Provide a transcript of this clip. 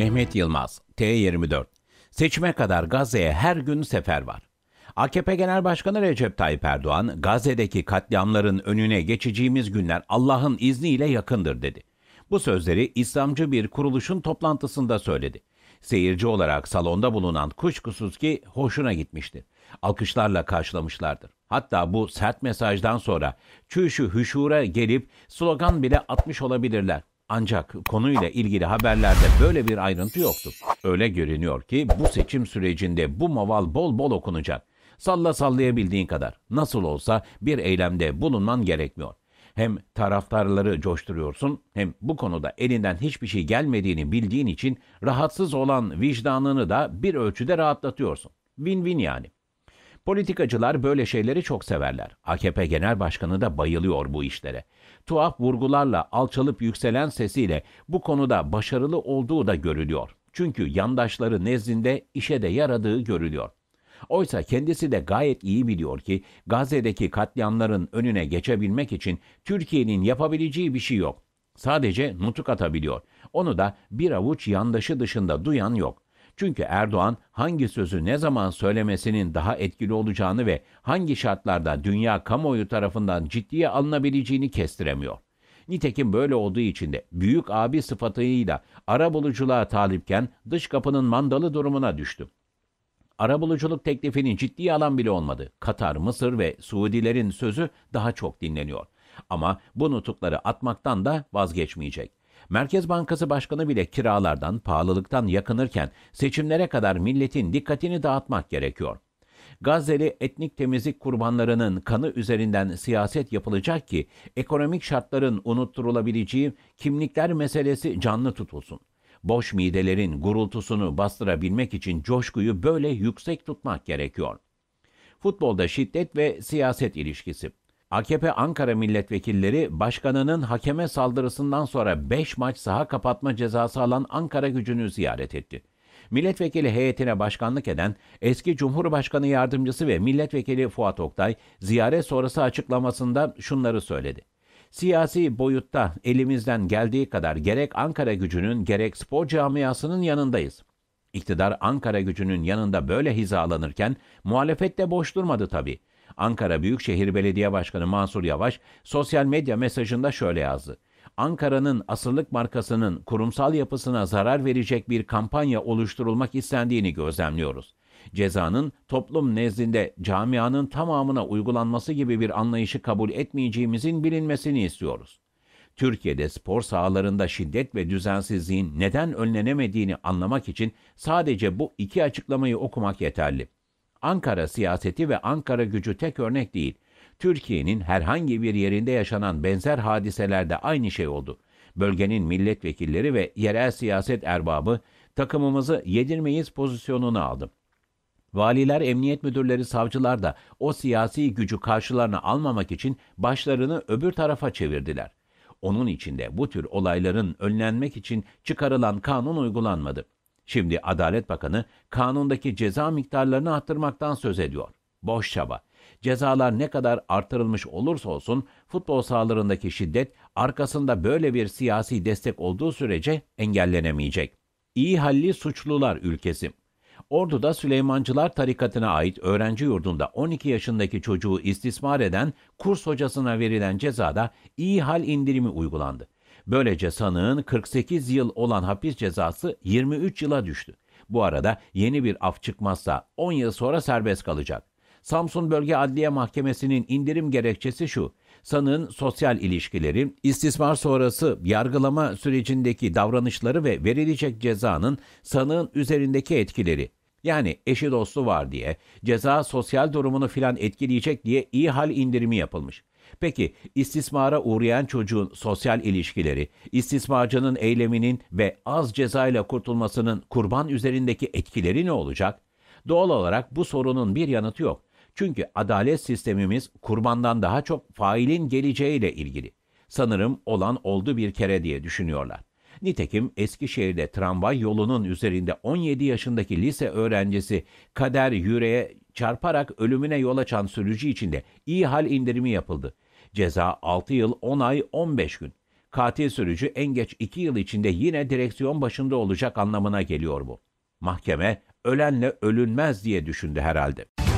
Mehmet Yılmaz, T24. Seçime kadar Gazze'ye her gün sefer var. AKP Genel Başkanı Recep Tayyip Erdoğan, Gazze'deki katliamların önüne geçeceğimiz günler Allah'ın izniyle yakındır dedi. Bu sözleri İslamcı bir kuruluşun toplantısında söyledi. Seyirci olarak salonda bulunan kuşkusuz ki hoşuna gitmiştir. Alkışlarla karşılamışlardır. Hatta bu sert mesajdan sonra çüşü hüşura gelip slogan bile atmış olabilirler. Ancak konuyla ilgili haberlerde böyle bir ayrıntı yoktu. Öyle görünüyor ki bu seçim sürecinde bu maval bol bol okunacak. Salla sallayabildiğin kadar. Nasıl olsa bir eylemde bulunman gerekmiyor. Hem taraftarları coşturuyorsun hem bu konuda elinden hiçbir şey gelmediğini bildiğin için rahatsız olan vicdanını da bir ölçüde rahatlatıyorsun. Win-win yani. Politikacılar böyle şeyleri çok severler. AKP Genel Başkanı da bayılıyor bu işlere. Tuhaf vurgularla, alçalıp yükselen sesiyle bu konuda başarılı olduğu da görülüyor. Çünkü yandaşları nezdinde işe de yaradığı görülüyor. Oysa kendisi de gayet iyi biliyor ki Gazze'deki katliamların önüne geçebilmek için Türkiye'nin yapabileceği bir şey yok. Sadece nutuk atabiliyor. Onu da bir avuç yandaşı dışında duyan yok. Çünkü Erdoğan hangi sözü ne zaman söylemesinin daha etkili olacağını ve hangi şartlarda dünya kamuoyu tarafından ciddiye alınabileceğini kestiremiyor. Nitekim böyle olduğu için de büyük abi sıfatıyla arabuluculuğa talipken dış kapının mandalı durumuna düştü. Arabuluculuk teklifini ciddiye alan bile olmadı. Katar, Mısır ve Suudilerin sözü daha çok dinleniyor. Ama bu nutukları atmaktan da vazgeçmeyecek. Merkez Bankası Başkanı bile kiralardan, pahalılıktan yakınırken seçimlere kadar milletin dikkatini dağıtmak gerekiyor. Gazze'li etnik temizlik kurbanlarının kanı üzerinden siyaset yapılacak ki ekonomik şartların unutturulabileceği kimlikler meselesi canlı tutulsun. Boş midelerin gurultusunu bastırabilmek için coşkuyu böyle yüksek tutmak gerekiyor. Futbolda şiddet ve siyaset ilişkisi. AKP Ankara milletvekilleri başkanının hakeme saldırısından sonra 5 maç saha kapatma cezası alan Ankara gücünü ziyaret etti. Milletvekili heyetine başkanlık eden eski Cumhurbaşkanı yardımcısı ve milletvekili Fuat Oktay ziyaret sonrası açıklamasında şunları söyledi. Siyasi boyutta elimizden geldiği kadar gerek Ankara gücünün gerek spor camiasının yanındayız. İktidar Ankara gücünün yanında böyle hizalanırken muhalefet de boş durmadı tabii. Ankara Büyükşehir Belediye Başkanı Mansur Yavaş sosyal medya mesajında şöyle yazdı. Ankara'nın asıllık markasının kurumsal yapısına zarar verecek bir kampanya oluşturulmak istendiğini gözlemliyoruz. Cezanın toplum nezdinde camianın tamamına uygulanması gibi bir anlayışı kabul etmeyeceğimizin bilinmesini istiyoruz. Türkiye'de spor sahalarında şiddet ve düzensizliğin neden önlenemediğini anlamak için sadece bu iki açıklamayı okumak yeterli. Ankara siyaseti ve Ankara gücü tek örnek değil. Türkiye'nin herhangi bir yerinde yaşanan benzer hadiselerde aynı şey oldu. Bölgenin milletvekilleri ve yerel siyaset erbabı takımımızı yedirmeyiz pozisyonunu aldı. Valiler, emniyet müdürleri, savcılar da o siyasi gücü karşılarına almamak için başlarını öbür tarafa çevirdiler. Onun içinde bu tür olayların önlenmek için çıkarılan kanun uygulanmadı. Şimdi Adalet Bakanı kanundaki ceza miktarlarını arttırmaktan söz ediyor. Boş çaba. Cezalar ne kadar artırılmış olursa olsun futbol sahalarındaki şiddet arkasında böyle bir siyasi destek olduğu sürece engellenemeyecek. İyi halli suçlular ülkesi. Ordu'da Süleymancılar tarikatına ait öğrenci yurdunda 12 yaşındaki çocuğu istismar eden kurs hocasına verilen cezada iyi hal indirimi uygulandı. Böylece sanığın 48 yıl olan hapis cezası 23 yıla düştü. Bu arada yeni bir af çıkmazsa 10 yıl sonra serbest kalacak. Samsun Bölge Adliye Mahkemesi'nin indirim gerekçesi şu. Sanığın sosyal ilişkileri, istismar sonrası yargılama sürecindeki davranışları ve verilecek cezanın sanığın üzerindeki etkileri. Yani eşi dostu var diye, ceza sosyal durumunu filan etkileyecek diye iyi hal indirimi yapılmış. Peki istismara uğrayan çocuğun sosyal ilişkileri, istismarcının eyleminin ve az cezayla kurtulmasının kurban üzerindeki etkileri ne olacak? Doğal olarak bu sorunun bir yanıtı yok. Çünkü adalet sistemimiz kurbandan daha çok failin geleceğiyle ilgili. Sanırım olan oldu bir kere diye düşünüyorlar. Nitekim Eskişehir'de tramvay yolunun üzerinde 17 yaşındaki lise öğrencisi Kader Yüre'ye çarparak ölümüne yol açan sürücü için de iyi hal indirimi yapıldı. Ceza 6 yıl 10 ay 15 gün. Katil sürücü en geç 2 yıl içinde yine direksiyon başında olacak anlamına geliyor bu. Mahkeme ölenle ölünmez diye düşündü herhalde.